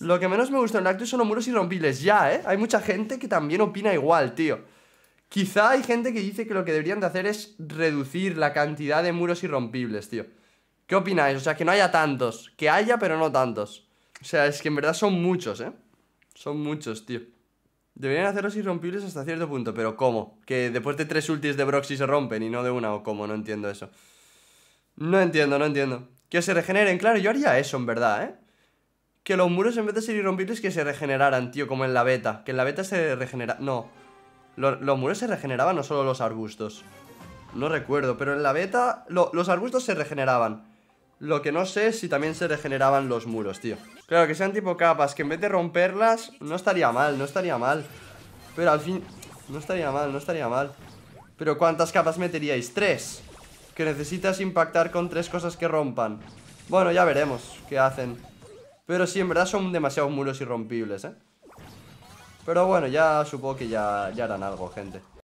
Lo que menos me gusta en la acto son los muros irrompibles. Ya, ¿eh? Hay mucha gente que también opina igual, tío. Quizá hay gente que dice que lo que deberían de hacer es reducir la cantidad de muros irrompibles, tío. ¿Qué opináis? O sea, que no haya tantos. Que haya, pero no tantos. O sea, es que en verdad son muchos, ¿eh? Son muchos, tío. Deberían hacerlos irrompibles hasta cierto punto, pero ¿cómo? Que después de tres ultis de Broxy se rompen y no de una, o cómo, no entiendo eso. No entiendo, no entiendo. Que se regeneren, claro, yo haría eso en verdad, ¿eh? que los muros en vez de ser irrompibles que se regeneraran, tío, como en la beta. Que en la beta se regenera... No. Los, muros se regeneraban, no solo los arbustos. No recuerdo, pero en la beta los arbustos se regeneraban. Lo que no sé es si también se regeneraban los muros, tío. Claro, que sean tipo capas, que en vez de romperlas, no estaría mal, no estaría mal. Pero al fin... No estaría mal, no estaría mal. Pero ¿cuántas capas meteríais? Tres. Que necesitas impactar con tres cosas que rompan. Bueno, ya veremos qué hacen. Pero sí, en verdad son demasiados muros irrompibles, ¿eh? Pero bueno, ya supongo que ya, ya harán algo, gente